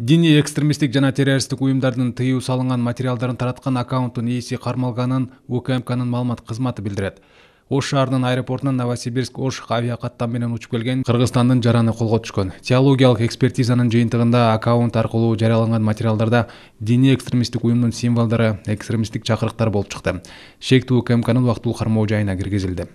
диний экстремисттик жана террористтик уюмдардын тыюу салынган материалдарын тараткан аккаунттун ээси кармалганын укмкнын маалымат кызматы билдирет ош шаарынын аэропортунан новосибирск ош авиа каттам менен учуп келген кыргызстандын жараны колго түшкөн теологиялык экспертизанын жыйынтыгында аккаунт аркылуу жарыяланган материалдарда диний экстремисттик уюмдун символдору экстремисттик чакырыктар болуп чыкты шектүү укмкнын убактылуу кармоо жайына киргизилди